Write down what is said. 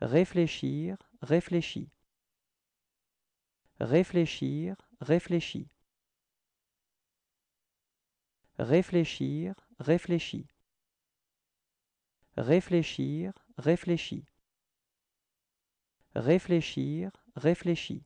réfléchir, réfléchit. Réfléchir, réfléchit. Réfléchir, réfléchis. Réfléchir, réfléchit. Réfléchir, réfléchi.